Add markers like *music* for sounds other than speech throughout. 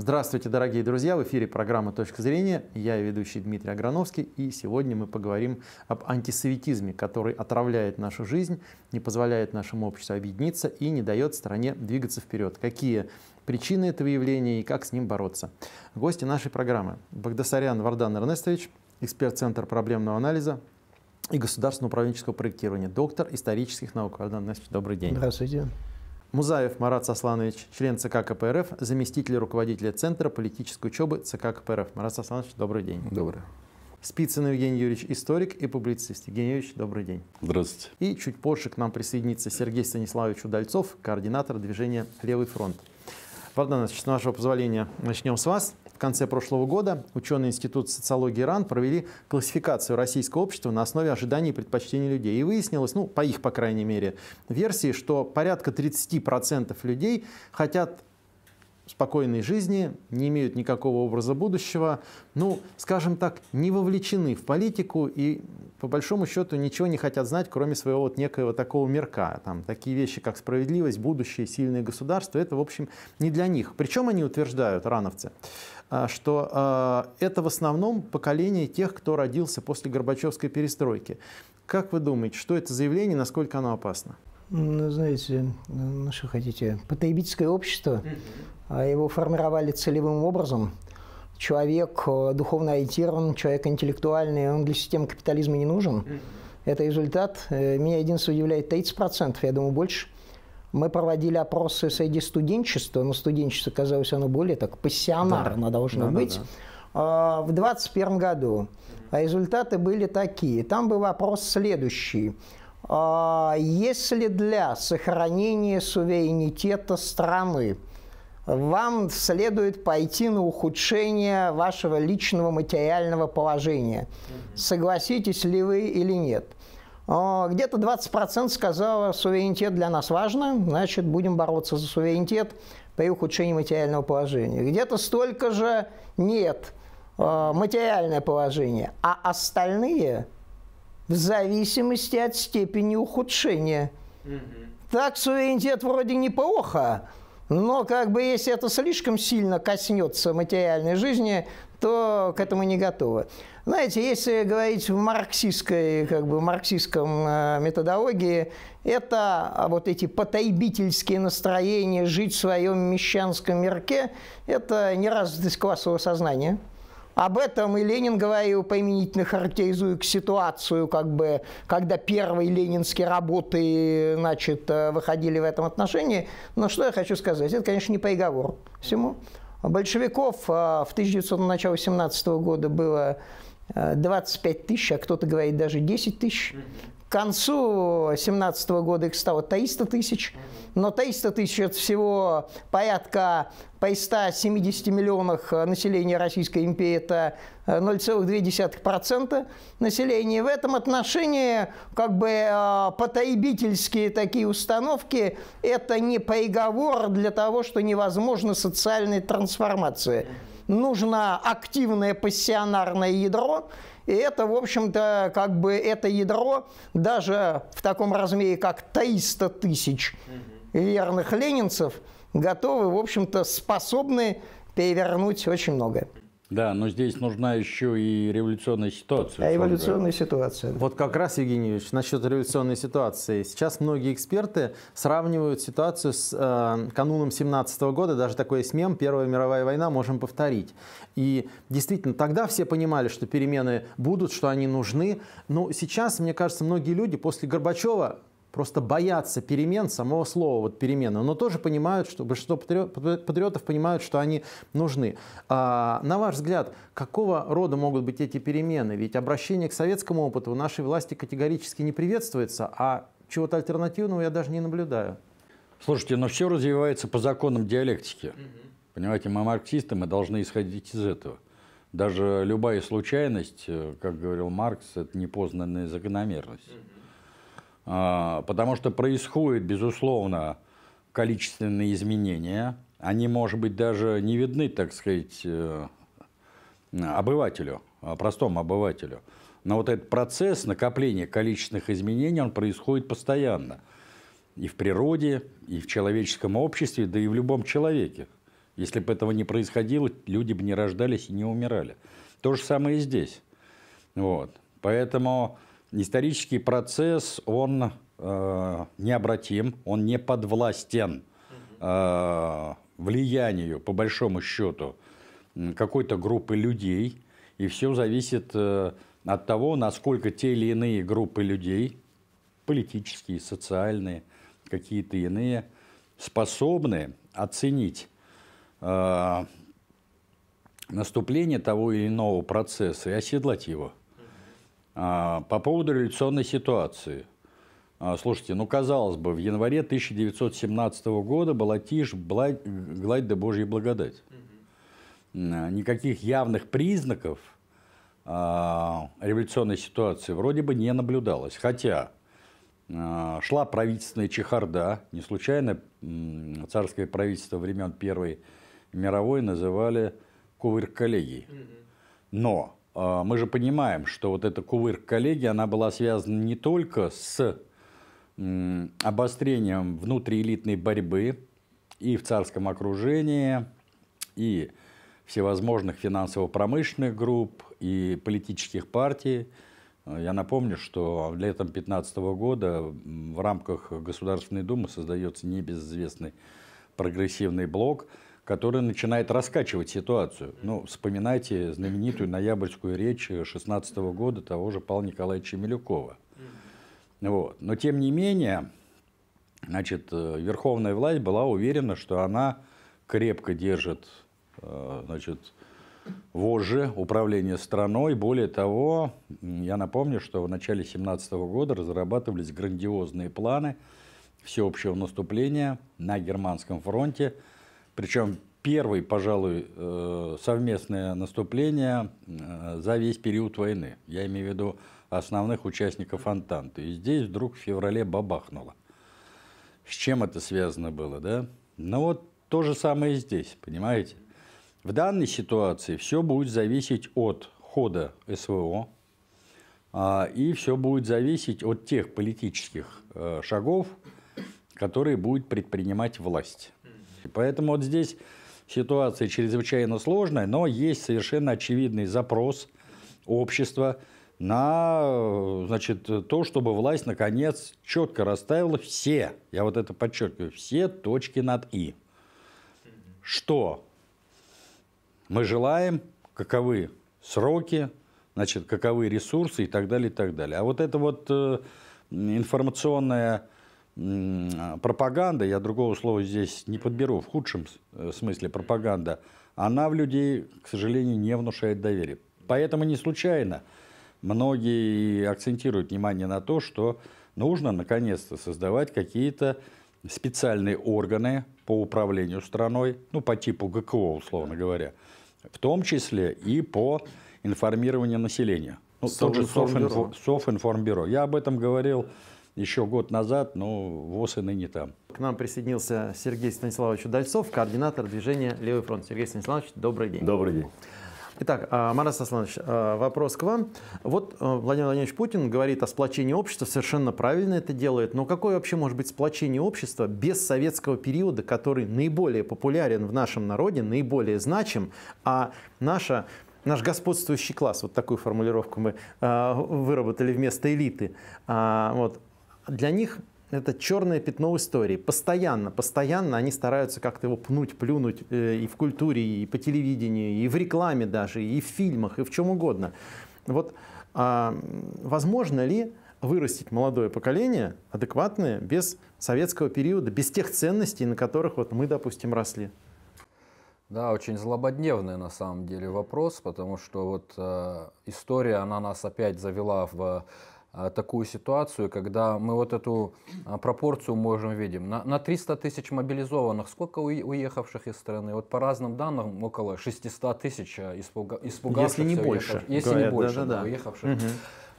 Здравствуйте, дорогие друзья! В эфире программа «Точка зрения». Я ведущий Дмитрий Аграновский. И сегодня мы поговорим об антисоветизме, который отравляет нашу жизнь, не позволяет нашему обществу объединиться и не дает стране двигаться вперед. Какие причины этого явления и как с ним бороться? Гости нашей программы – Багдасарян Вардан Эрнестович, эксперт Центра проблемного анализа, и государственного управленческого проектирования, доктор исторических наук. Вардан Настя, добрый день. Здравствуйте. Музаев Марат Сосланович, член ЦК КПРФ, заместитель руководителя Центра политической учебы ЦК КПРФ. Марат Сосланович, добрый день. Добрый. Спицын Евгений Юрьевич, историк и публицист. Евгений Юрьевич, добрый день. Здравствуйте. И чуть позже к нам присоединится Сергей Станиславович Удальцов, координатор движения «Левый фронт». Богдан Ильич, с вашего позволения начнем с вас. В конце прошлого года ученые Института социологии РАН провели классификацию российского общества на основе ожиданий и предпочтений людей. И выяснилось, ну, по их, по крайней мере, версии, что порядка 30% людей хотят спокойной жизни, не имеют никакого образа будущего, ну, скажем так, не вовлечены в политику и, по большому счету, ничего не хотят знать, кроме своего вот некоего такого мерка, Там, такие вещи, как справедливость, будущее, сильное государство, это, в общем, не для них. Причем они утверждают, рановцы, а, что а, это в основном поколение тех, кто родился после Горбачевской перестройки. Как вы думаете, что это заявление, насколько оно опасно? ну, знаете, ну что хотите, потребительское общество, а его формировали целевым образом. Человек э, духовно ориентирован, человек интеллектуальный, он для системы капитализма не нужен. Это результат. Э, меня единственное удивляет 30%, я думаю, больше. Мы проводили опросы среди студенчества, но студенчество казалось оно более так пассионарно да. должно да, быть. Да, да. в 2021 году а результаты были такие. Там был опрос следующий. А, если для сохранения суверенитета страны вам следует пойти на ухудшение вашего личного материального положения, согласитесь ли вы или нет. А, где-то 20% сказала, суверенитет для нас важно, значит, будем бороться за суверенитет при ухудшении материального положения. Где-то столько же нет, а, материальное положение, а остальные – в зависимости от степени ухудшения. Угу. Так суверенитет вроде неплохо, но как бы если это слишком сильно коснется материальной жизни, то к этому не готовы. Знаете, если говорить в марксистской, как бы, в марксистском э, методологии, это а вот эти потайбительские настроения, жить в своем мещанском мирке, это не неразвитость классового сознания – об этом и Ленин говорил поименительно характеризуя ситуацию, как бы, когда первые ленинские работы значит, э, выходили в этом отношении. Но что я хочу сказать, это, конечно, не приговор всему. Большевиков э, в 1900, начало 17 года было 25 э, тысяч, а кто-то говорит даже 10 тысяч. К концу 17 года их стало 300 тысяч, но 300 тысяч – это всего порядка по 170 миллионов э, населения Российской империи, это 0,2% э, населения. В этом отношении как бы потребительские такие установки – это не приговор для того, что невозможна социальная трансформация нужно активное пассионарное ядро, и это, в общем-то, как бы это ядро даже в таком размере, как 300 тысяч верных ленинцев, готовы, в общем-то, способны перевернуть очень многое. Да, но здесь нужна еще и революционная ситуация. А революционная ситуация. Вот как раз, Евгений Юрьевич, насчет революционной ситуации. Сейчас многие эксперты сравнивают ситуацию с э, кануном 17 года, даже такой СМЕМ, Первая мировая война, можем повторить. И действительно, тогда все понимали, что перемены будут, что они нужны. Но сейчас, мне кажется, многие люди после Горбачева просто боятся перемен самого слова, вот перемены, но тоже понимают, что большинство патриотов понимают, что они нужны. А, на ваш взгляд, какого рода могут быть эти перемены? Ведь обращение к советскому опыту нашей власти категорически не приветствуется, а чего-то альтернативного я даже не наблюдаю. Слушайте, но все развивается по законам диалектики. Угу. Понимаете, мы марксисты, мы должны исходить из этого. Даже любая случайность, э, как говорил Маркс, это непознанная закономерность. Угу. А, потому что происходит, безусловно, количественные изменения. Они, может быть, даже не видны, так сказать, э, обывателю, а простому обывателю. Но вот этот процесс накопления количественных изменений, он происходит постоянно. И в природе, и в человеческом обществе, да и в любом человеке. Если бы этого не происходило, люди бы не рождались и не умирали. То же самое и здесь. Вот. Поэтому исторический процесс, он э, необратим, он не подвластен э, влиянию, по большому счету, какой-то группы людей, и все зависит э, от того, насколько те или иные группы людей, политические, социальные, какие-то иные, способны оценить э, наступление того или иного процесса и оседлать его. А, по поводу революционной ситуации. А, слушайте, ну, казалось бы, в январе 1917 года была тишь, гладь, гладь да Божья благодать. А, никаких явных признаков революционной ситуации вроде бы не наблюдалось. Хотя шла правительственная чехарда. Не случайно царское правительство времен Первой мировой называли кувыркалегией. Но а, мы же понимаем, что вот эта кувырк коллеги, она была связана не только с обострением внутриэлитной борьбы и в царском окружении, и всевозможных финансово-промышленных групп, и политических партий. Я напомню, что летом 2015 года в рамках Государственной Думы создается небезызвестный прогрессивный блок – который начинает раскачивать ситуацию. Ну, вспоминайте знаменитую ноябрьскую речь 16 -го года того же Павла Николаевича Милюкова. Вот. Но, тем не менее, значит, э, верховная власть была уверена, что она крепко держит э, значит, вожжи управление страной. Более того, я напомню, что в начале 2017 -го года разрабатывались грандиозные планы всеобщего наступления на Германском фронте – причем первый, пожалуй, э, совместное наступление э, за весь период войны. Я имею в виду основных участников Антанты. И здесь вдруг в феврале бабахнуло. С чем это связано было, да? Ну вот то же самое и здесь, понимаете? В данной ситуации все будет зависеть от хода СВО, а, и все будет зависеть от тех политических э, шагов, которые будет предпринимать власть. Ижевске. Поэтому вот здесь ситуация чрезвычайно сложная, но есть совершенно очевидный запрос общества на э, значит, то, чтобы власть наконец четко расставила все, я вот это подчеркиваю, все точки над «и». Что мы желаем, каковы сроки, значит, каковы ресурсы и так далее, и так далее. А вот это вот э, информационная пропаганда, я другого слова здесь не подберу, в худшем э, смысле пропаганда, она в людей, к сожалению, не внушает доверия. Поэтому не случайно многие акцентируют внимание на то, что нужно наконец-то создавать какие-то специальные органы по управлению страной, ну, по типу ГКО, условно говоря, в том числе и по информированию населения. Ну, Софинформбюро. тот же Софинформбюро. Я об этом говорил еще год назад, но ВОЗ и ныне там. К нам присоединился Сергей Станиславович Удальцов, координатор движения «Левый фронт». Сергей Станиславович, добрый день. Добрый день. Итак, а, Марас Асланович, а, вопрос к вам. Вот а, Владимир Владимирович Путин говорит о сплочении общества, совершенно правильно это делает, но какое вообще может быть сплочение общества без советского периода, который наиболее популярен в нашем народе, наиболее значим, а наша наш господствующий класс, вот такую формулировку мы выработали вместо элиты, вот, для них это черное пятно в истории. Постоянно, постоянно они стараются как-то его пнуть, плюнуть э, и в культуре, и по телевидению, и в рекламе даже, и в фильмах, и в чем угодно. Вот а, возможно ли вырастить молодое поколение адекватное без советского периода, без тех ценностей, на которых вот мы, допустим, росли? Да, очень злободневный на самом деле вопрос, потому что вот э, история, она нас опять завела в Э, такую ситуацию, когда мы вот эту э, пропорцию можем видим. На, на 300 тысяч мобилизованных, сколько у уехавших из страны? Вот по разным данным, около 600 тысяч э, испуга, испугавшихся. Если не больше. Уехав, если говорят, не больше, да, да, да. уехавших угу.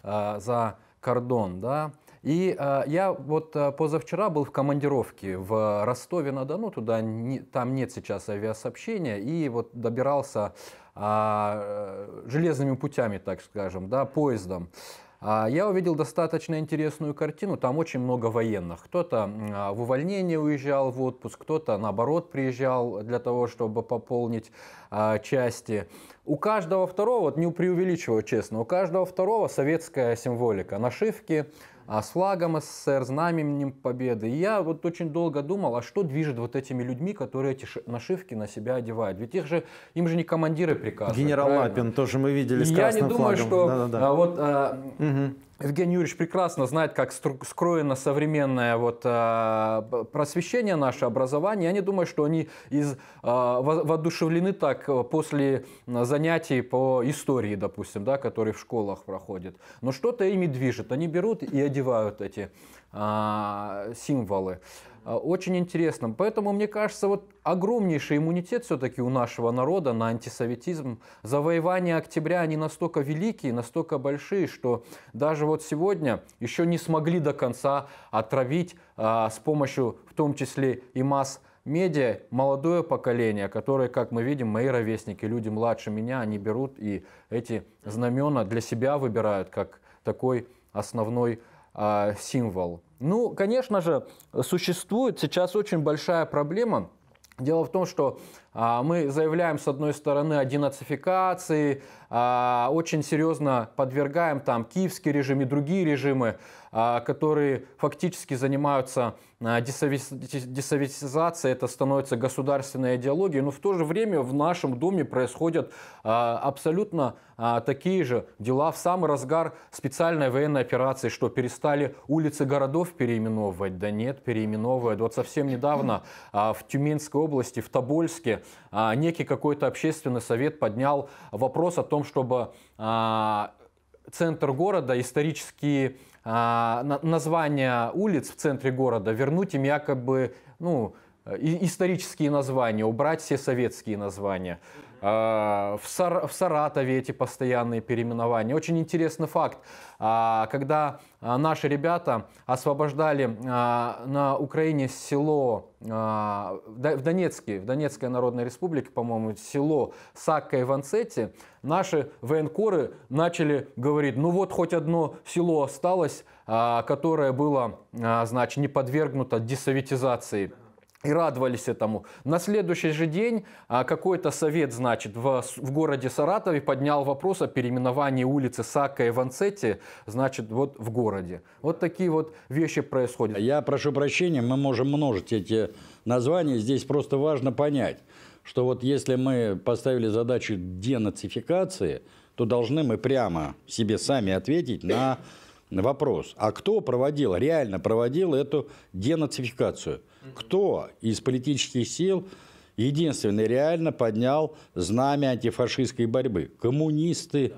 а, за кордон, да. И э, я вот э, позавчера был в командировке в Ростове-на-Дону, туда не, там нет сейчас авиасообщения, и вот добирался а, э, железными путями, так скажем, да, поездом. Э, а я увидел достаточно интересную картину, там очень много военных. Кто-то а, в увольнение уезжал в отпуск, кто-то наоборот приезжал для того, чтобы пополнить а, части. У каждого второго, вот не преувеличиваю честно, у каждого второго советская символика, нашивки, а с флагом СССР, знаменем Победы. И я вот очень долго думал, а что движет вот этими людьми, которые эти нашивки на себя одевают? Ведь их же, им же не командиры приказывают. Генерал правильно? Лапин тоже мы видели с и красным Я не думаю, флагом. что да, да, да. А, вот а, угу. Евгений Юрьевич прекрасно знает, как скроено современное вот, э, просвещение наше, образование. Я не думаю, что они из, э, воодушевлены так э, после занятий по истории, допустим, да, которые в школах проходят. Но что-то ими движет. Они берут и одевают эти а, символы. А, очень интересным. Поэтому, мне кажется, вот огромнейший иммунитет все-таки у нашего народа на антисоветизм. Завоевания октября, они настолько великие, настолько большие, что даже вот сегодня еще не смогли до конца отравить а, с помощью, в том числе и масс медиа, молодое поколение, которое, как мы видим, мои ровесники, люди младше меня, они берут и эти знамена для себя выбирают как такой основной а, символ. Ну, конечно же, существует сейчас очень большая проблема. Дело в том, что а, мы заявляем, с одной стороны, о денацификации, а, очень серьезно подвергаем там киевский режим и другие режимы а, которые фактически занимаются а, десоветизацией, это становится государственной идеологией, но в то же время в нашем доме происходят а, абсолютно такие же дела в самый разгар специальной военной операции, что перестали улицы городов переименовывать, да нет, переименовывают. Вот совсем недавно в Тюменской области, в Тобольске, некий какой-то общественный совет поднял вопрос о том, чтобы центр города, исторические а, название улиц в центре города, вернуть им якобы ну, э, исторические названия, убрать все советские названия. А, в, Сар в Саратове эти постоянные переименования. Очень интересный факт. А, когда а, наши ребята освобождали на Украине село в Донецке, в Донецкой Народной Республике, по-моему, село Сакка и Ванцетти, наши военкоры начали говорить, ну вот хоть одно село осталось, которое было, значит, не подвергнуто десоветизации и радовались этому. На следующий же день а, какой-то совет, значит, в, в городе Саратове поднял вопрос о переименовании улицы Сака и Ванцетти, значит, вот в городе. Вот такие вот вещи происходят. Я прошу прощения, мы можем множить эти названия. Здесь просто важно понять, что вот если мы поставили задачу денацификации, то должны мы прямо себе сами ответить на вопрос, а кто проводил, реально проводил эту денацификацию – кто из политических сил единственный реально поднял знамя антифашистской борьбы? Коммунисты.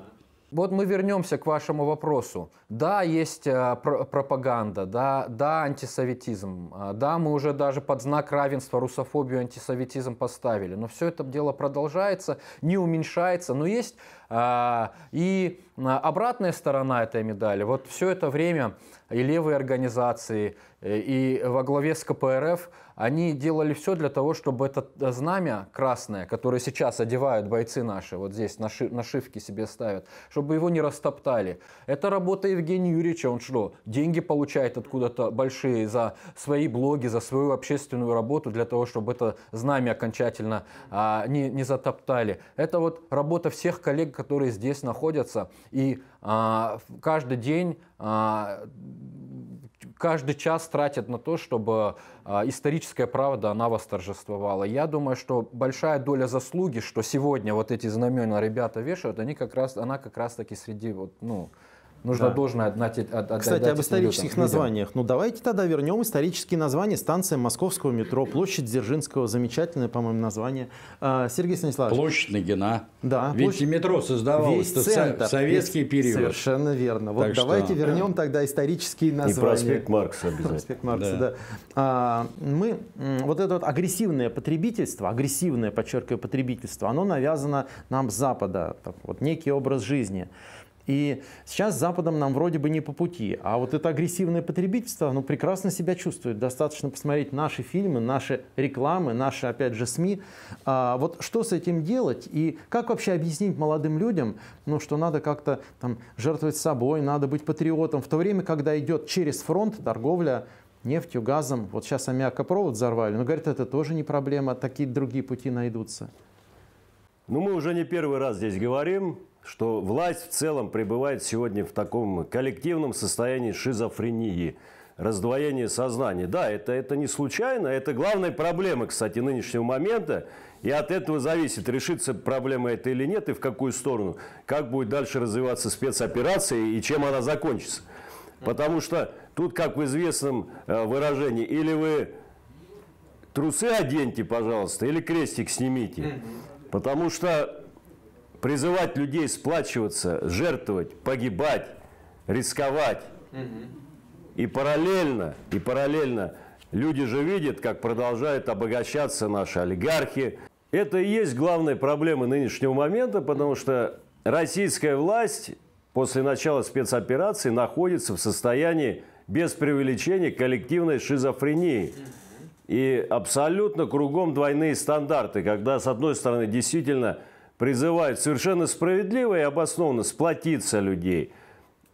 Вот мы вернемся к вашему вопросу. Да, есть э, пропаганда, да, да, антисоветизм, а, да, мы уже даже под знак равенства русофобию антисоветизм поставили, но все это дело продолжается, не уменьшается, но есть а, и а, обратная сторона этой медали. Вот все это время и левые организации, э, и во главе с КПРФ, они делали все для того, чтобы это э, знамя красное, которое сейчас одевают бойцы наши, вот здесь нашивки себе ставят, чтобы его не растоптали. Это работа и Евгения Юрьевича, он что, деньги получает откуда-то большие за свои блоги, за свою общественную работу, для того, чтобы это знамя окончательно а, не, не затоптали. Это вот работа всех коллег, которые здесь находятся, и а, каждый день а, каждый час тратят на то, чтобы а, историческая правда, она восторжествовала. Я думаю, что большая доля заслуги, что сегодня вот эти знамена ребята вешают, они как раз, она как раз таки среди вот, ну, Нужно да. должное отдать, отдать Кстати, об исторических людям. названиях. Ну, давайте тогда вернем исторические названия. Станция Московского метро, площадь Дзержинского, замечательное, по-моему, название. А, Сергей Станиславович. Площадь Нагина. Да. Ведь площадь... и метро создавалось центр. в советский период. Совершенно верно. Вот так давайте что... вернем тогда исторические названия. И проспект Маркса *laughs* обязательно. Проспект Маркса, да. да. А, мы, вот это вот агрессивное потребительство, агрессивное, подчеркиваю, потребительство, оно навязано нам с Запада. Вот некий образ жизни. И сейчас с Западом нам вроде бы не по пути. А вот это агрессивное потребительство, оно прекрасно себя чувствует. Достаточно посмотреть наши фильмы, наши рекламы, наши, опять же, СМИ. А вот что с этим делать? И как вообще объяснить молодым людям, ну, что надо как-то там жертвовать собой, надо быть патриотом, в то время, когда идет через фронт торговля нефтью, газом. Вот сейчас аммиакопровод взорвали. Но, ну, говорят, это тоже не проблема, такие другие пути найдутся. Ну, мы уже не первый раз здесь говорим что власть в целом пребывает сегодня в таком коллективном состоянии шизофрении, раздвоения сознания. Да, это, это не случайно, это главная проблема, кстати, нынешнего момента, и от этого зависит, решится проблема это или нет, и в какую сторону, как будет дальше развиваться спецоперация и чем она закончится. Потому что тут, как в известном э, выражении, или вы трусы оденьте, пожалуйста, или крестик снимите. Потому что призывать людей сплачиваться, жертвовать, погибать, рисковать. И параллельно, и параллельно люди же видят, как продолжают обогащаться наши олигархи. Это и есть главная проблема нынешнего момента, потому что российская власть после начала спецоперации находится в состоянии без преувеличения коллективной шизофрении. И абсолютно кругом двойные стандарты, когда с одной стороны действительно призывает совершенно справедливо и обоснованно сплотиться людей.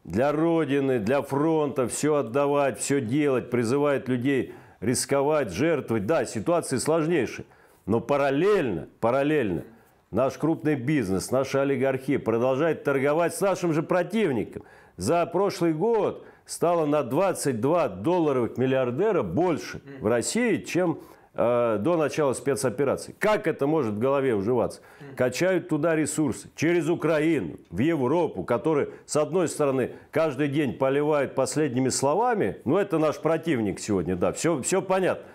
Для Родины, для фронта, все отдавать, все делать, призывает людей рисковать, жертвовать. Да, ситуация сложнейшая, но параллельно, параллельно наш крупный бизнес, наша олигархия продолжает торговать с нашим же противником. За прошлый год стало на 22 долларовых миллиардера больше в России, чем Э, до начала спецоперации. Как это может в голове уживаться? Качают туда ресурсы через Украину, в Европу, которые, с одной стороны, каждый день поливают последними словами, ну это наш противник сегодня, да, все, все понятно.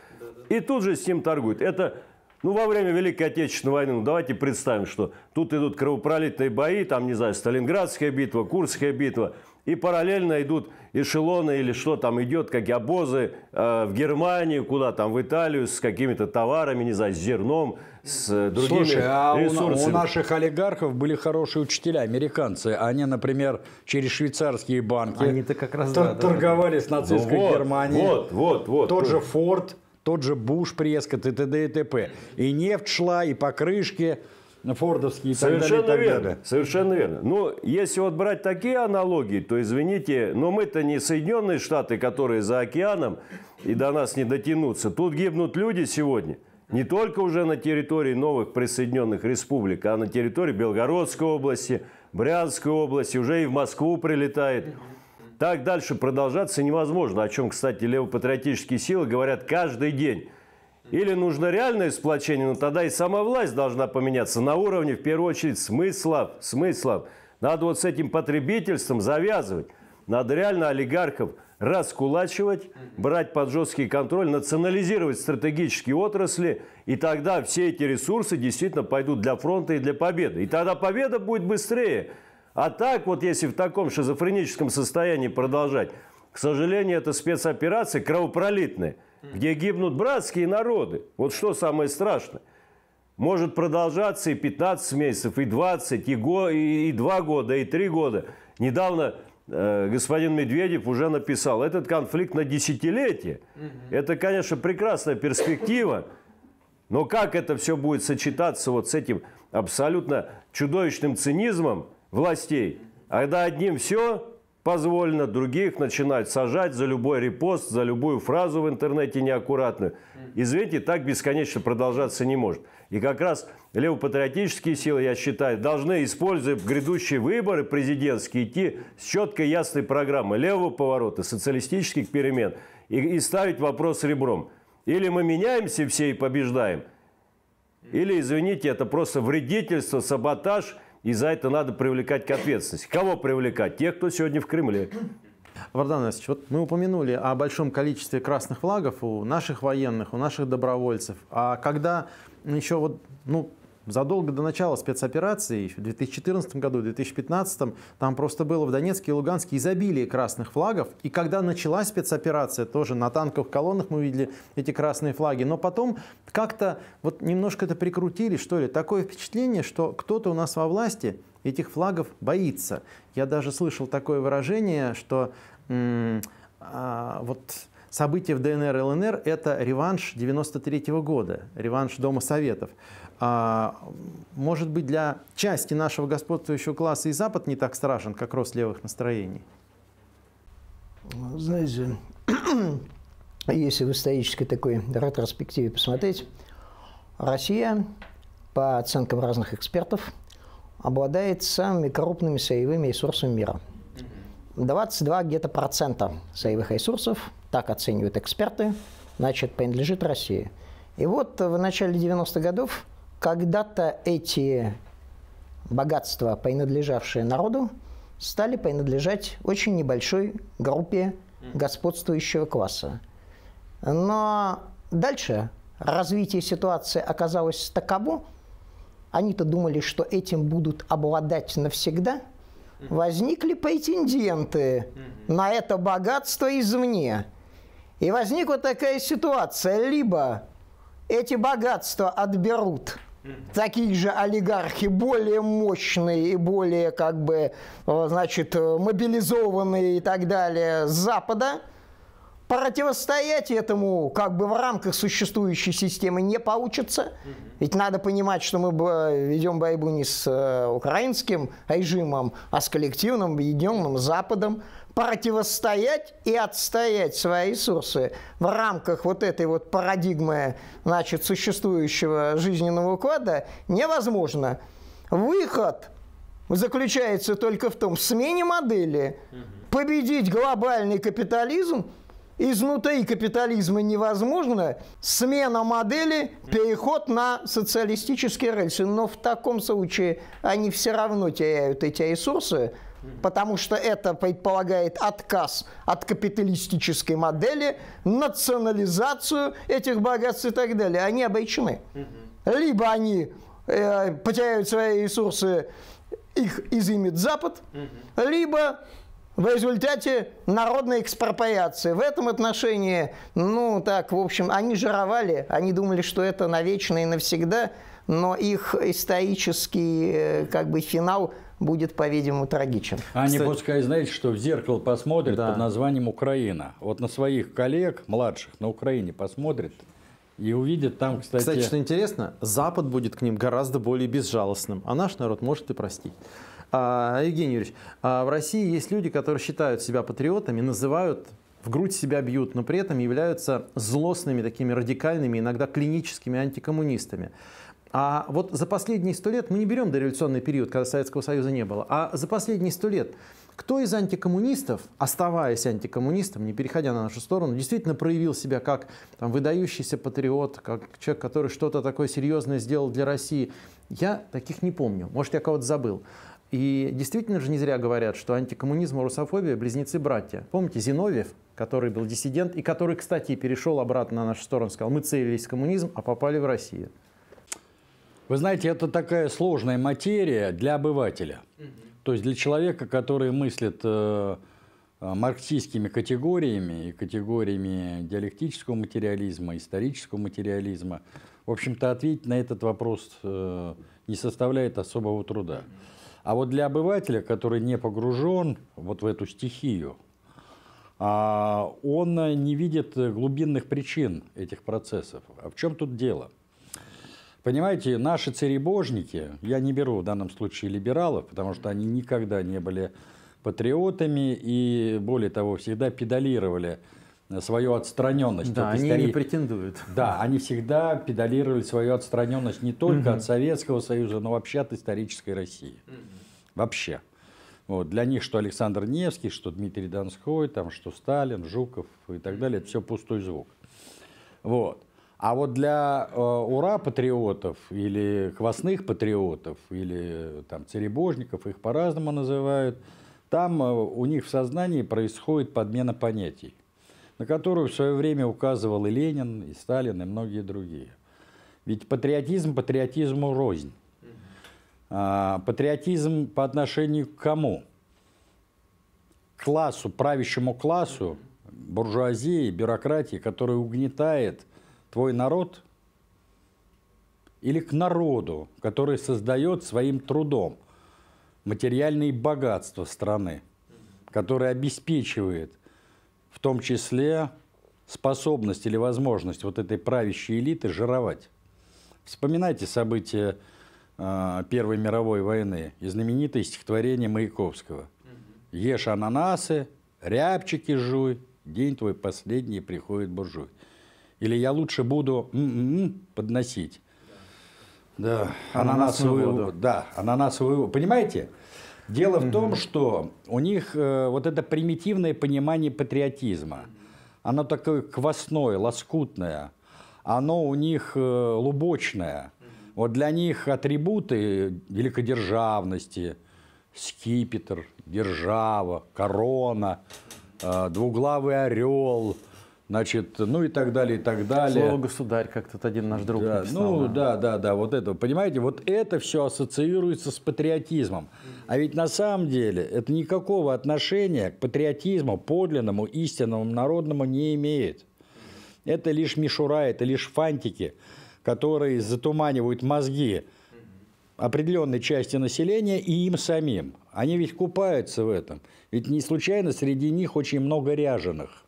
И тут же с ним торгуют. Это ну, во время Великой Отечественной войны, ну, давайте представим, что тут идут кровопролитные бои, там, не знаю, Сталинградская битва, Курская битва – и параллельно идут эшелоны или что там идет, как обозы э, в Германию, куда там, в Италию, с какими-то товарами, не знаю, с зерном, с э, другими Слушай, а ресурсами. У, у наших олигархов были хорошие учителя, американцы. Они, например, через швейцарские банки они как раз, тор- да, торговали да, с ну нацистской вот, Германией. Вот, вот, вот. Тот же Форд, тот же Буш, Прескотт и т.д. и т.п. И нефть шла, и покрышки фордовские и совершенно так далее. Совершенно верно, совершенно ну, верно. Но если вот брать такие аналогии, то извините, но мы-то не Соединенные Штаты, которые за океаном и до нас не дотянутся. Тут гибнут люди сегодня. Не только уже на территории новых присоединенных республик, а на территории Белгородской области, Брянской области, уже и в Москву прилетает. Так дальше продолжаться невозможно, о чем, кстати, левопатриотические силы говорят каждый день. Или нужно реальное сплочение, но тогда и сама власть должна поменяться на уровне, в первую очередь, смыслов. Смыслов. Надо вот с этим потребительством завязывать. Надо реально олигархов раскулачивать, брать под жесткий контроль, национализировать стратегические отрасли, и тогда все эти ресурсы действительно пойдут для фронта и для победы. И тогда победа будет быстрее. А так вот, если в таком шизофреническом состоянии продолжать, к сожалению, это спецоперации кровопролитные – где гибнут братские народы. Вот что самое страшное. Может продолжаться и 15 месяцев, и 20, и, го, и, и 2 года, и 3 года. Недавно э, господин Медведев уже написал, этот конфликт на десятилетие. Это, конечно, прекрасная перспектива. Но как это все будет сочетаться вот с этим абсолютно чудовищным цинизмом властей? Когда одним все, позволено других начинать сажать за любой репост, за любую фразу в интернете неаккуратную. Извините, так бесконечно продолжаться не может. И как раз левопатриотические силы, я считаю, должны, используя грядущие выборы президентские, идти с четкой ясной программой левого поворота, социалистических перемен и, и ставить вопрос ребром. Или мы меняемся все и побеждаем, или, извините, это просто вредительство, саботаж – и за это надо привлекать к ответственности. Кого привлекать? Тех, кто сегодня в Кремле. Вардан Ильич, вот мы упомянули о большом количестве красных флагов у наших военных, у наших добровольцев. А когда еще вот, ну, Задолго до начала спецоперации, еще в 2014 году, в 2015, там просто было в Донецке и Луганске изобилие красных флагов. И когда началась спецоперация, тоже на танковых колоннах мы видели эти красные флаги. Но потом как-то вот немножко это прикрутили, что ли. Такое впечатление, что кто-то у нас во власти этих флагов боится. Я даже слышал такое выражение, что а, вот события в ДНР и ЛНР – это реванш 93 -го года, реванш Дома Советов. А, может быть, для части нашего господствующего класса и Запад не так страшен, как рост левых настроений? Знаете, *clears throat* если в исторической такой ретроспективе посмотреть, Россия, по оценкам разных экспертов, обладает самыми крупными соевыми ресурсами мира. 22 где-то процента соевых ресурсов, так оценивают эксперты, значит, принадлежит России. И вот в начале 90-х годов когда-то эти богатства, принадлежавшие народу, стали принадлежать очень небольшой группе господствующего класса. Но дальше развитие ситуации оказалось таково, они-то думали, что этим будут обладать навсегда, возникли претенденты на это богатство извне. И возникла такая ситуация, либо эти богатства отберут – такие же олигархи, более мощные и более, как бы, э, значит, э, мобилизованные и так далее с Запада – противостоять этому как бы в рамках существующей системы не получится. Ведь надо понимать, что мы ведем борьбу не с э, украинским режимом, а с коллективным объединенным Западом. Противостоять и отстоять свои ресурсы в рамках вот этой вот парадигмы значит, существующего жизненного уклада невозможно. Выход заключается только в том, смене модели, победить глобальный капитализм – изнутри капитализма невозможно, смена модели, переход на социалистические рельсы. Но в таком случае они все равно теряют эти ресурсы, потому что это предполагает отказ от капиталистической модели, национализацию этих богатств и так далее. Они обречены. Либо они э, потеряют свои ресурсы, их изымит Запад, либо в результате народной экспроприации. В этом отношении, ну так, в общем, они жировали, они думали, что это навечно и навсегда, но их исторический э, как бы финал будет, по-видимому, трагичен. Они Кстати, пускай, знаете, что в зеркало посмотрят да. под названием «Украина». Вот на своих коллег, младших, на Украине посмотрят и увидят там, кстати... Кстати, что интересно, Запад будет к ним гораздо более безжалостным, а наш народ может и простить. А, Евгений Юрьевич, а в России есть люди, которые считают себя патриотами, называют в грудь себя бьют, но при этом являются злостными, такими радикальными, иногда клиническими антикоммунистами. А вот за последние сто лет, мы не берем дореволюционный период, когда Советского Союза не было, а за последние сто лет кто из антикоммунистов, оставаясь антикоммунистом, не переходя на нашу сторону, действительно проявил себя как там, выдающийся патриот, как человек, который что-то такое серьезное сделал для России? Я таких не помню. Может, я кого-то забыл. И действительно же не зря говорят, что антикоммунизм и русофобия – близнецы-братья. Помните Зиновьев, который был диссидент, и который, кстати, перешел обратно на нашу сторону, сказал, мы целились в коммунизм, а попали в Россию. Вы знаете, это такая сложная материя для обывателя. Угу. То есть для человека, который мыслит э, э, марксистскими категориями и категориями диалектического материализма, исторического материализма, в общем-то, ответить на этот вопрос э, не составляет особого труда. Угу. А вот для обывателя, который не погружен вот в эту стихию, а, он э, не видит глубинных причин этих процессов. А в чем тут дело? Понимаете, наши церебожники, я не беру в данном случае либералов, потому что они никогда не были патриотами и, более того, всегда педалировали Э, свою отстраненность. Да, вот они истори... не претендуют. Да, они всегда педалировали свою отстраненность не только от Советского Союза, но вообще от исторической России. Вообще. Вот. Для них что Александр Невский, что Дмитрий Донской, там, что Сталин, Жуков и так далее, это все пустой звук. Вот. А вот для э, ура-патриотов или хвостных патриотов, или там церебожников, их по-разному называют, там э, у них в сознании происходит подмена понятий на которую в свое время указывал и Ленин, и Сталин, и многие другие. Ведь патриотизм патриотизму рознь. А, патриотизм по отношению к кому? К классу, правящему классу, буржуазии, бюрократии, которая угнетает твой народ, или к народу, который создает своим трудом материальные богатства страны, который обеспечивает в том числе способность или возможность вот этой правящей элиты жировать. Вспоминайте события а, Первой мировой войны и знаменитое стихотворение Маяковского. «Ешь ананасы, рябчики жуй, день твой последний приходит буржуй». Или «Я лучше буду м -м -м, подносить». Да, ананасовую, ананасовую воду. Да, ананасовую. Понимаете? Дело в том, что у них э, вот это примитивное понимание патриотизма, оно такое квасное, лоскутное, оно у них э, лубочное. Вот для них атрибуты великодержавности, скипетр, держава, корона, э, двуглавый орел – значит, ну и так далее, и так далее. Слово «государь», как тут один наш друг да, написал. Ну да. да, да, да, вот это, понимаете, вот это все ассоциируется с патриотизмом. А ведь на самом деле это никакого отношения к патриотизму подлинному, истинному, народному не имеет. Это лишь мишура, это лишь фантики, которые затуманивают мозги определенной части населения и им самим. Они ведь купаются в этом. Ведь не случайно среди них очень много ряженых.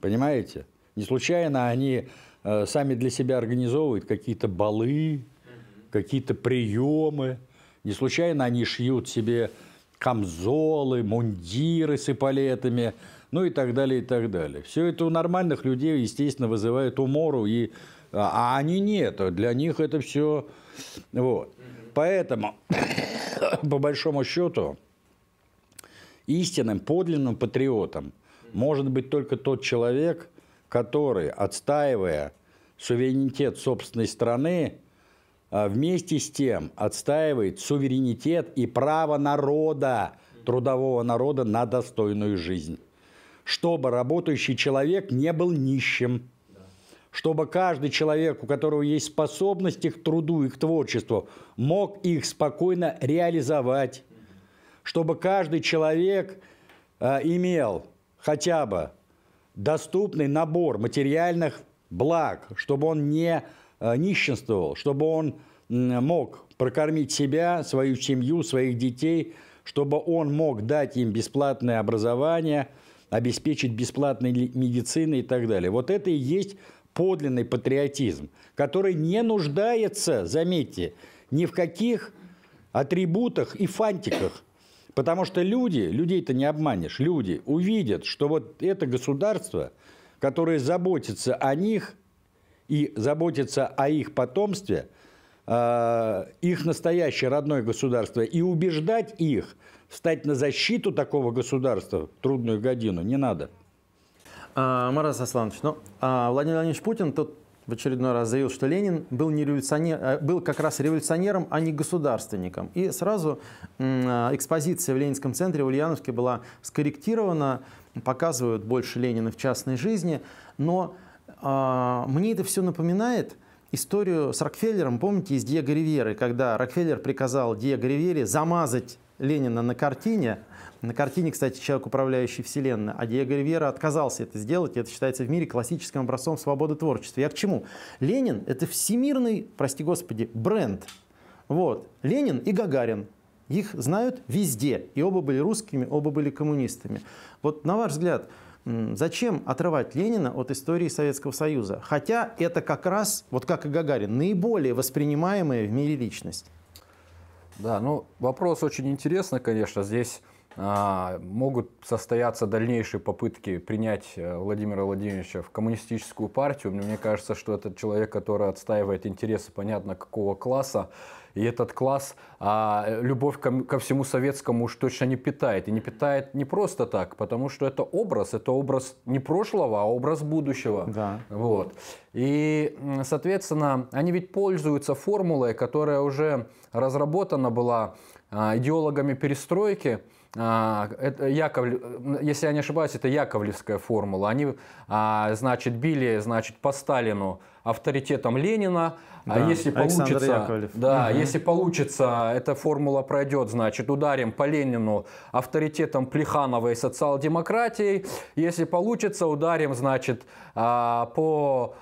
Понимаете? Не случайно они э, сами для себя организовывают какие-то балы, какие-то приемы. Не случайно они шьют себе камзолы, мундиры с эполетами, ну и так далее, и так далее. Все это у нормальных людей, естественно, вызывает умору, и, а, а они нет, а для них это все... Вот. Поэтому, *coughs* по большому счету, истинным, подлинным патриотом – может быть только тот человек, который, отстаивая суверенитет собственной страны, а, вместе с тем отстаивает суверенитет и право народа, трудового народа на достойную жизнь. Чтобы работающий человек не был нищим, чтобы каждый человек, у которого есть способности к труду и к творчеству, мог их спокойно реализовать, чтобы каждый человек э, имел хотя бы доступный набор материальных благ, чтобы он не э, нищенствовал, чтобы он мог прокормить себя, свою семью, своих детей, чтобы он мог дать им бесплатное образование, обеспечить бесплатной медициной и так далее. Вот это и есть подлинный патриотизм, который не нуждается, заметьте, ни в каких атрибутах и фантиках. Потому что люди, людей-то не обманешь, люди увидят, что вот это государство, которое заботится о них и заботится о их потомстве, а, их настоящее родное государство, и убеждать их встать на защиту такого государства в трудную годину не надо. А, Марат Асланович, ну, а Владимир Владимирович Путин тут в очередной раз заявил, что Ленин был, не революционер, а, был как раз революционером, а не государственником. И сразу а, экспозиция в Ленинском центре в Ульяновске была скорректирована, показывают больше Ленина в частной жизни, но э, мне это все напоминает историю с Рокфеллером, помните, из Диего Риверы, когда Рокфеллер приказал Диего Ривере замазать Ленина на картине, на картине, кстати, человек, управляющий Вселенной, а Диего Ривьера отказался это сделать, и это считается в мире классическим образцом свободы творчества. Я к чему? Ленин — это всемирный, прости господи, бренд. Вот. Ленин и Гагарин. Их знают везде. И оба были русскими, оба были коммунистами. Вот на ваш взгляд, зачем отрывать Ленина от истории Советского Союза? Хотя это как раз, вот как и Гагарин, наиболее воспринимаемая в мире личность. Да, ну вопрос очень интересный, конечно. Здесь а, могут состояться дальнейшие попытки принять э, Владимира Владимировича в коммунистическую партию. Мне кажется, что этот человек, который отстаивает интересы понятно какого класса, и этот класс а, любовь ко, ко всему советскому уж точно не питает. И не питает не просто так, потому что это образ, это образ не прошлого, а образ будущего. Да. Вот. И, соответственно, они ведь пользуются формулой, которая уже разработана была а, идеологами перестройки, а, это Яков, э, если я не ошибаюсь, это Яковлевская формула. Они, а, значит, били, значит, по Сталину авторитетом Ленина. А да, а если получится, да, угу. если получится, эта формула пройдет, значит, ударим по Ленину авторитетом Плеханова и социал-демократией. Если получится, ударим, значит, а, а, по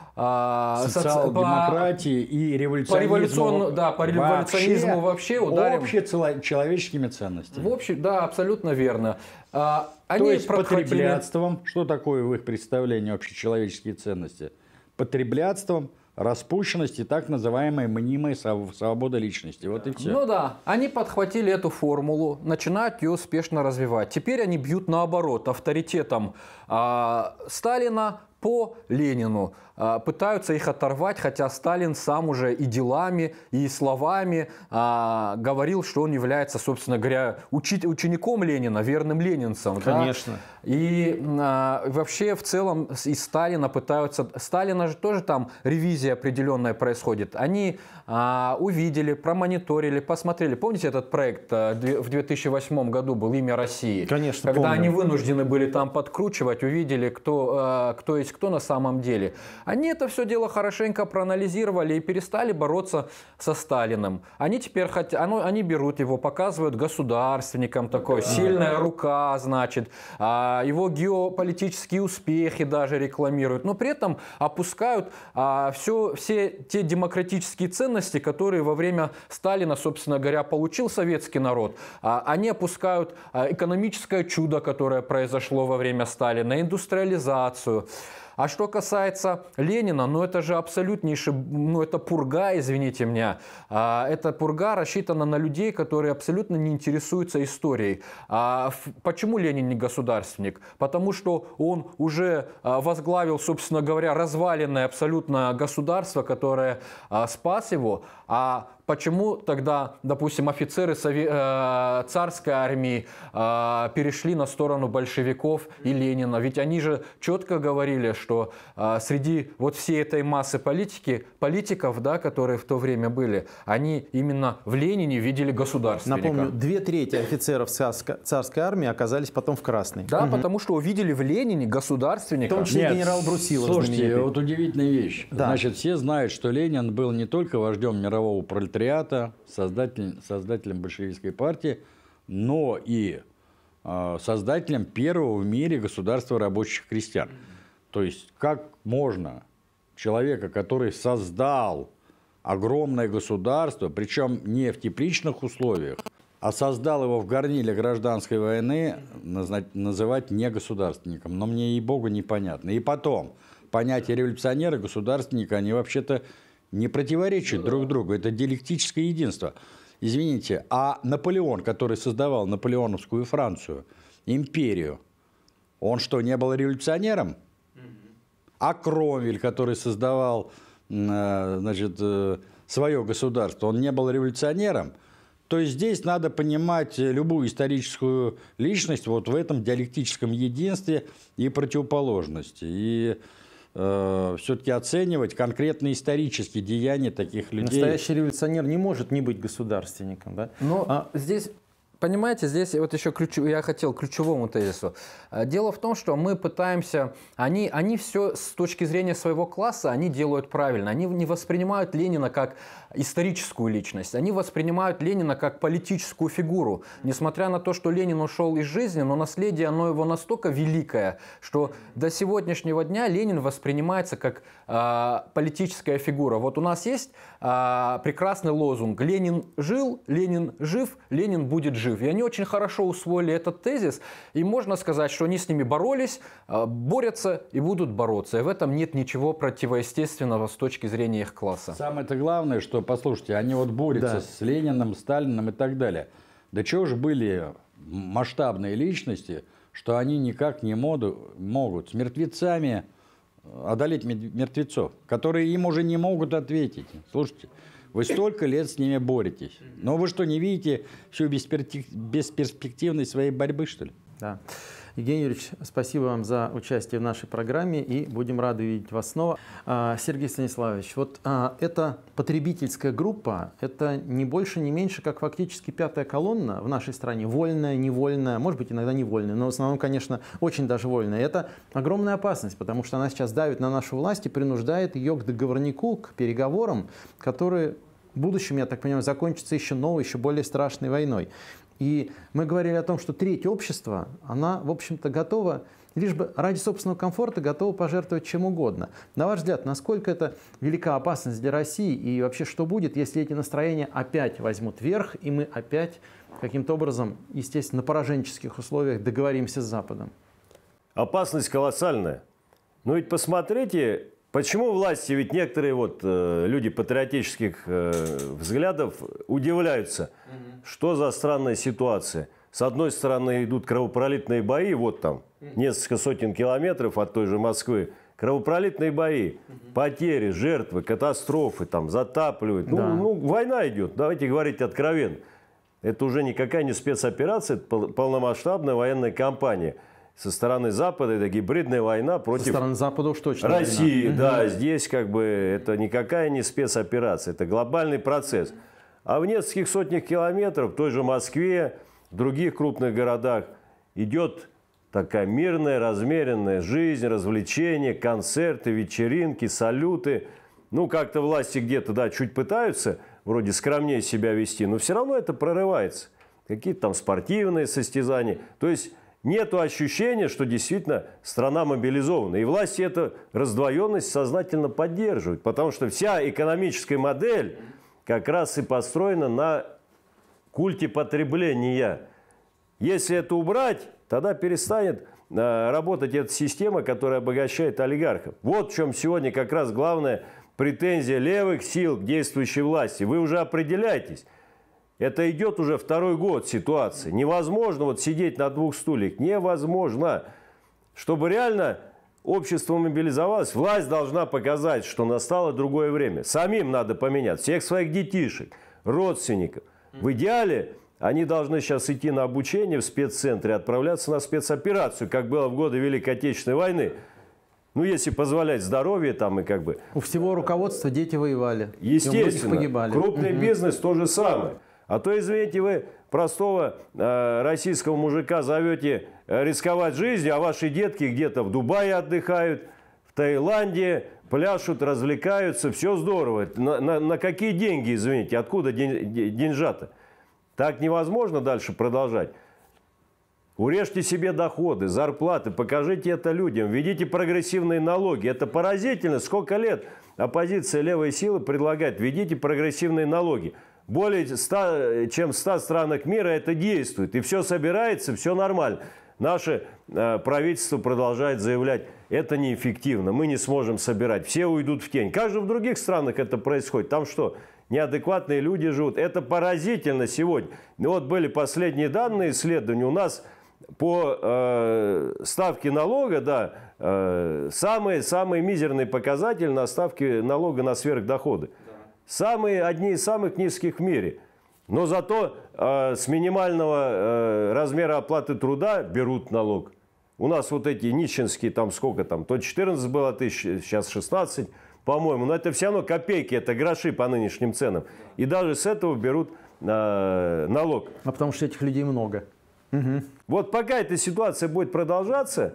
социал-демократии и революционизму. По революцион... Да, по революционизму вообще, вообще ударим. Общечеловеческими ценностями. В общем, да, абсолютно верно. Они То есть прохватили... потребляцтвом, что такое в их представлении общечеловеческие ценности – потреблятством, распущенности, так называемой мнимая свобода личности. Вот и все. Ну да, они подхватили эту формулу, начинают ее успешно развивать. Теперь они бьют наоборот авторитетом э, Сталина по Ленину. А, пытаются их оторвать, хотя Сталин сам уже и делами, и словами а, говорил, что он является, собственно говоря, учи- учеником Ленина, верным ленинцем. Конечно. Да? И а, вообще в целом из Сталина пытаются... Сталина же тоже там ревизия определенная происходит. Они а, увидели, промониторили, посмотрели. Помните этот проект а, в 2008 году был «Имя России»? Конечно, Когда помню. они вынуждены были там подкручивать, увидели, кто, а, кто есть кто на самом деле. Они это все дело хорошенько проанализировали и перестали бороться со Сталиным. Они теперь хотят, оно, они берут его, показывают государственникам такой, сильная рука, значит, а его геополитические успехи даже рекламируют, но при этом опускают а, все, все те демократические ценности, которые во время Сталина, собственно говоря, получил советский народ. А, они опускают экономическое чудо, которое произошло во время Сталина, индустриализацию. А что касается Ленина, ну это же абсолютнейший, ну это пурга, извините меня. А, эта пурга рассчитана на людей, которые абсолютно не интересуются историей. А почему Ленин не государственник? Потому что он уже а, возглавил, собственно говоря, разваленное абсолютно государство, которое спас его, а почему тогда, допустим, офицеры э, царской армии э, перешли на сторону большевиков и Ленина? Ведь они же четко говорили, что э, среди вот всей этой массы политики, политиков, да, которые в то время были, они именно в Ленине видели государственника. Напомню, две трети офицеров царской армии оказались потом в Красной. Да, угу. потому что увидели в Ленине государственника. В том числе генерал Брусилов. Слушайте, знаменитый. вот удивительная вещь. Да. Значит, все знают, что Ленин был не только вождем мирового пролетариата, пролетариата, создатель, создателем большевистской партии, но и э, создателем первого в мире государства рабочих крестьян. То есть как можно человека, который создал огромное государство, причем не в тепличных условиях, а создал его в горниле гражданской войны, называть не государственником. Но мне и богу непонятно. И потом, понятие революционера, государственника, они вообще-то не противоречат друг другу. Это диалектическое единство. Извините, а Наполеон, который создавал наполеоновскую Францию, империю, он что, не был революционером? А Кромвель, который создавал э, значит, э, свое государство, он не был революционером? То есть здесь надо понимать любую историческую личность вот в этом диалектическом единстве и противоположности. И э, все-таки оценивать конкретные исторические деяния таких людей. Настоящий революционер не может не быть государственником. Да? Но а... здесь Понимаете, здесь вот еще ключ, я хотел ключевому тезису. Э, дело в том, что мы пытаемся, они, они все с точки зрения своего класса, они делают правильно. Они не воспринимают Ленина как историческую личность, они воспринимают Ленина как политическую фигуру. Несмотря на то, что Ленин ушел из жизни, но наследие, оно его настолько великое, что до сегодняшнего дня Ленин воспринимается как э, политическая фигура. Вот у нас есть а, прекрасный лозунг «Ленин жил, Ленин жив, Ленин будет жив». И они очень хорошо усвоили этот тезис, и можно сказать, что они с ними боролись, а, борются и будут бороться. И в этом нет ничего противоестественного с точки зрения их класса. Самое-то главное, что, послушайте, они вот борются да. с Лениным, Сталиным и так далее. Да чего же были масштабные личности, что они никак не моду, могут с мертвецами одолеть мертвецов, которые им уже не могут ответить. Слушайте, вы столько лет с ними боретесь. Но вы что, не видите всю бесперспективность своей борьбы, что ли? Да. Евгений Юрьевич, спасибо вам за участие в нашей программе и будем рады видеть вас снова. А, Сергей Станиславович, вот а, эта потребительская группа, это не больше, не меньше, как фактически пятая колонна в нашей стране, вольная, невольная, может быть, иногда невольная, но в основном, конечно, очень даже вольная. Это огромная опасность, потому что она сейчас давит на нашу власть и принуждает ее к договорнику, к переговорам, которые в будущем, я так понимаю, закончатся еще новой, еще более страшной войной. И мы говорили о том, что треть общества, она, в общем-то, готова лишь бы ради собственного комфорта готова пожертвовать чем угодно. На ваш взгляд, насколько это велика опасность для России и вообще что будет, если эти настроения опять возьмут верх, и мы опять каким-то образом, естественно, на пораженческих условиях договоримся с Западом? Опасность колоссальная. Но ведь посмотрите, Почему власти, ведь некоторые вот э, люди патриотических э, взглядов удивляются, угу. что за странная ситуация. С одной стороны идут кровопролитные бои, вот там, угу. несколько сотен километров от той же Москвы, кровопролитные бои, угу. потери, жертвы, катастрофы, там, затапливают. Ну, да. Ну, ну, война идет, давайте говорить откровенно. Это уже никакая не спецоперация, это полномасштабная военная кампания – со стороны Запада это гибридная война против со стороны Запада уж точно России. Война. Да, угу. здесь как бы это никакая не спецоперация, это глобальный процесс. А в нескольких сотнях километров, в той же Москве, в других крупных городах идет такая мирная, размеренная жизнь, развлечения, концерты, вечеринки, салюты. Ну, как-то власти где-то, да, чуть пытаются вроде скромнее себя вести, но все равно это прорывается. Какие-то там спортивные состязания. То есть нет ощущения, что действительно страна мобилизована. И власти эту раздвоенность сознательно поддерживают, потому что вся экономическая модель как раз и построена на культе потребления. Если это убрать, тогда перестанет э, работать эта система, которая обогащает олигархов. Вот в чем сегодня как раз главная претензия левых сил к действующей власти. Вы уже определяетесь, это идет уже второй год ситуации. Невозможно вот сидеть на двух стульях. Невозможно. Чтобы реально общество мобилизовалось, власть должна показать, что настало другое время. Самим надо поменять. Всех своих детишек, родственников. В идеале они должны сейчас идти на обучение в спеццентре, отправляться на спецоперацию, как было в годы Великой Отечественной войны. Ну, если позволять здоровье там и как бы... У всего руководства дети воевали. Естественно. И у погибали. Крупный угу. бизнес то же самое. А то, извините, вы простого э, российского мужика зовете э, рисковать жизнью, а ваши детки где-то в Дубае отдыхают, в Таиланде, пляшут, развлекаются, все здорово. На, на, на какие деньги, извините, откуда день, деньжата? Так невозможно дальше продолжать. Урежьте себе доходы, зарплаты, покажите это людям, введите прогрессивные налоги. Это поразительно, сколько лет оппозиция левой силы предлагает, введите прогрессивные налоги. Более 100, чем 100 странах мира это действует. И все собирается, все нормально. Наше э, правительство продолжает заявлять, это неэффективно, мы не сможем собирать, все уйдут в тень. Как же в других странах это происходит? Там что, неадекватные люди живут? Это поразительно сегодня. Ну вот были последние данные исследования, у нас по э, ставке налога, да, самый-самый э, мизерный показатель на ставке налога на сверхдоходы – Самые, одни из самых низких в мире. Но зато э, с минимального э, размера оплаты труда берут налог. У нас вот эти нищенские, там сколько там, то 14 было а тысяч, сейчас 16, по-моему. Но это все равно копейки, это гроши по нынешним ценам. И даже с этого берут э, налог. А потому что этих людей много. Угу. Вот пока эта ситуация будет продолжаться,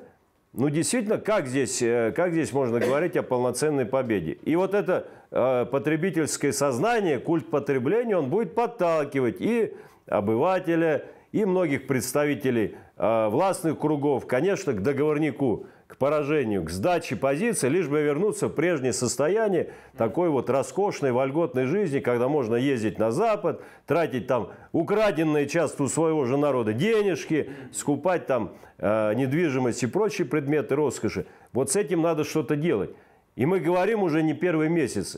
ну, действительно, как здесь, э, как здесь можно говорить о полноценной победе? И вот это э, потребительское сознание, культ потребления, он будет подталкивать и обывателя, и многих представителей э, властных кругов, конечно, к договорнику – к поражению, к сдаче позиции, лишь бы вернуться в прежнее состояние такой вот роскошной, вольготной жизни, когда можно ездить на Запад, тратить там украденные часто у своего же народа денежки, скупать там э, недвижимость и прочие предметы роскоши. Вот с этим надо что-то делать. И мы говорим уже не первый месяц.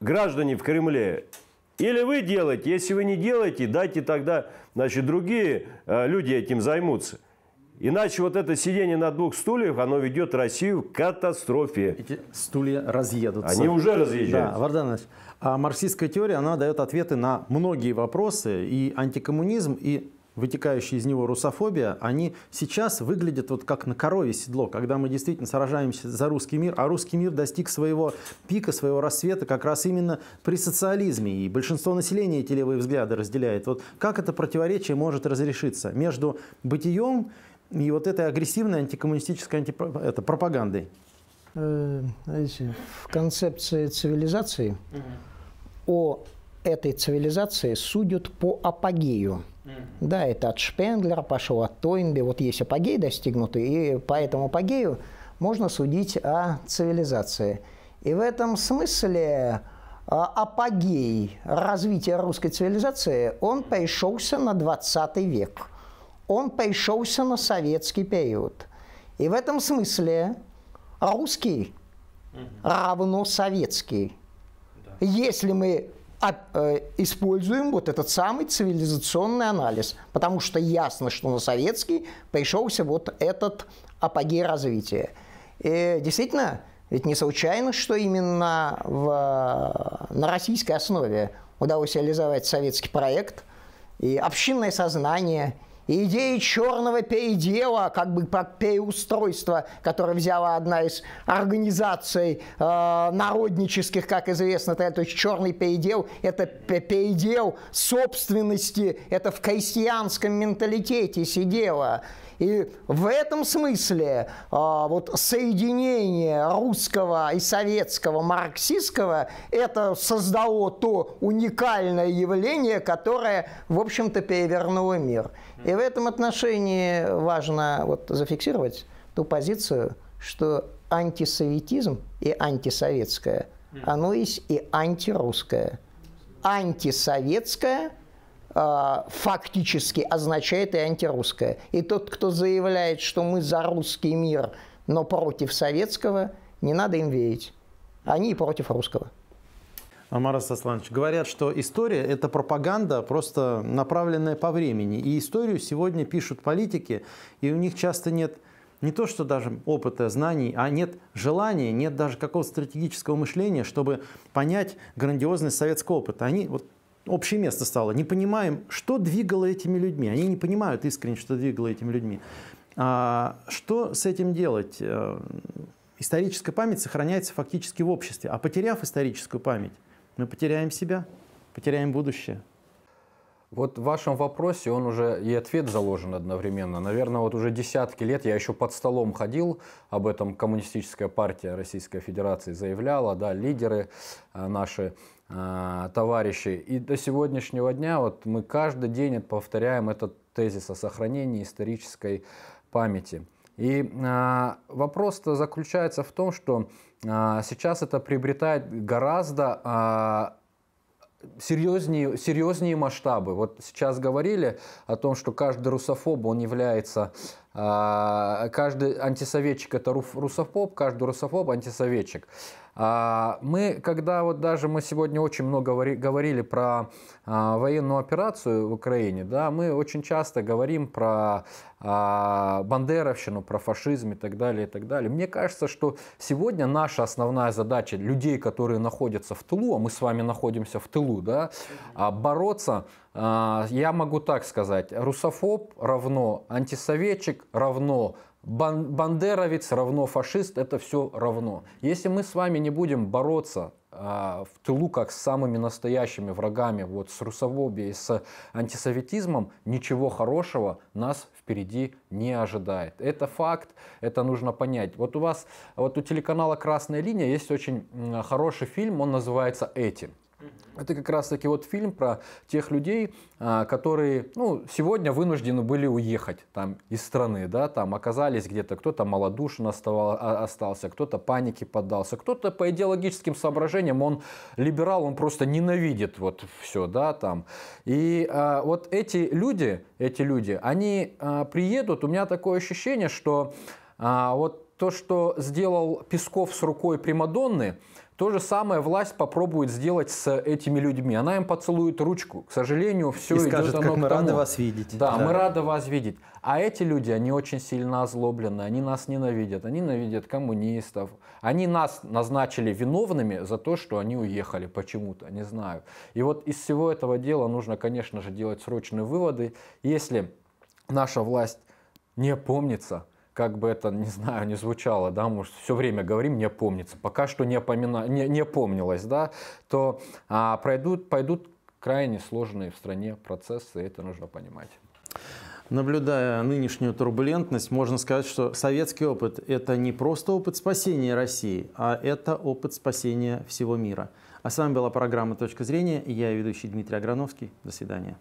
Граждане в Кремле, или вы делаете, если вы не делаете, дайте тогда, значит, другие э, люди этим займутся. Иначе вот это сидение на двух стульях, оно ведет Россию к катастрофе. Эти стулья разъедутся. Они уже разъезжаются. Да, Вардан а марксистская теория, она дает ответы на многие вопросы. И антикоммунизм, и вытекающая из него русофобия, они сейчас выглядят вот как на корове седло, когда мы действительно сражаемся за русский мир, а русский мир достиг своего пика, своего рассвета как раз именно при социализме, и большинство населения эти левые взгляды разделяет. Вот как это противоречие может разрешиться между бытием и вот этой агрессивной антикоммунистической антипро... это, пропагандой? Э, знаете, в концепции цивилизации о этой цивилизации судят по апогею. Да, это от Шпенглера пошел, от Тойнби. Вот есть апогей достигнутый, и по этому апогею можно судить о цивилизации. И в этом смысле а, апогей развития русской цивилизации, он пришелся на 20 век он пришелся на советский период. И в этом смысле русский равно советский. Да. Если мы э, используем вот этот самый цивилизационный анализ, потому что ясно, что на советский пришелся вот этот апогей развития. И действительно, ведь не случайно, что именно в, на российской основе удалось реализовать советский проект и общинное сознание – Идеи черного передела, как бы про переустройство, которое взяла одна из организаций э, народнических, как известно, то есть черный передел – это передел собственности, это в крестьянском менталитете сидело. И в этом смысле э, вот соединение русского и советского марксистского это создало то уникальное явление, которое, в общем-то, перевернуло мир. И в этом отношении важно вот зафиксировать ту позицию, что антисоветизм и антисоветское, оно есть и антирусское. Антисоветское а, фактически означает и антирусское. И тот, кто заявляет, что мы за русский мир, но против советского, не надо им верить. Они и против русского. Марас Асланович, говорят, что история – это пропаганда, просто направленная по времени. И историю сегодня пишут политики, и у них часто нет не то, что даже опыта, знаний, а нет желания, нет даже какого-то стратегического мышления, чтобы понять грандиозность советского опыта. Они вот общее место стало. Не понимаем, что двигало этими людьми. Они не понимают искренне, что двигало этими людьми. А, что с этим делать? Э, историческая память сохраняется фактически в обществе. А потеряв историческую память, мы потеряем себя, потеряем будущее. Вот в вашем вопросе он уже и ответ заложен одновременно. Наверное, вот уже десятки лет я еще под столом ходил, об этом Коммунистическая партия Российской Федерации заявляла, да, лидеры э, наши, э, товарищи. И до сегодняшнего дня вот мы каждый день повторяем этот тезис о сохранении исторической памяти. И а, вопрос-то заключается в том, что а, сейчас это приобретает гораздо а, серьезнее, серьезнее масштабы. Вот сейчас говорили о том, что каждый русофоб, он является а, каждый антисоветчик – это русофоб, каждый русофоб – антисоветчик. А, мы, когда вот даже мы сегодня очень много говорили про а, военную операцию в Украине, да, мы очень часто говорим про бандеровщину, про фашизм и так далее, и так далее. Мне кажется, что сегодня наша основная задача людей, которые находятся в тылу, а мы с вами находимся в тылу, да, бороться а, я могу так сказать, русофоб равно антисоветчик, равно бандеровец, равно фашист, это все равно. Если мы с вами не будем бороться а, в тылу как с самыми настоящими врагами, вот с русофобией, с антисоветизмом, ничего хорошего нас впереди не ожидает. Это факт, это нужно понять. Вот у вас, вот у телеканала «Красная линия» есть очень хороший фильм, он называется «Эти». Это как раз-таки вот фильм про тех людей, а, которые ну, сегодня вынуждены были уехать там, из страны, да, там оказались где-то, кто-то малодушен а, остался, кто-то панике поддался, кто-то по идеологическим соображениям, он либерал, он просто ненавидит вот все, да, там. И а, вот эти люди, эти люди, они а, приедут, у меня такое ощущение, что а, вот то, что сделал Песков с рукой Примадонны, то же самое власть попробует сделать с этими людьми. Она им поцелует ручку. К сожалению, все и идет оно как к мы тому. рады вас видеть. Да, да, мы рады вас видеть. А эти люди, они очень сильно озлоблены, они нас ненавидят, они ненавидят коммунистов. Они нас назначили виновными за то, что они уехали почему-то, не знаю. И вот из всего этого дела нужно, конечно же, делать срочные выводы. Если наша власть не помнится, как бы это, не знаю, не звучало, да, может, все время говорим, не помнится, пока что не, помина... не, не помнилось, да, то а, пройдут, пойдут крайне сложные в стране процессы, и это нужно понимать. Наблюдая нынешнюю турбулентность, можно сказать, что советский опыт – это не просто опыт спасения России, а это опыт спасения всего мира. А с вами была программа «Точка зрения» я, ведущий Дмитрий Аграновский. До свидания.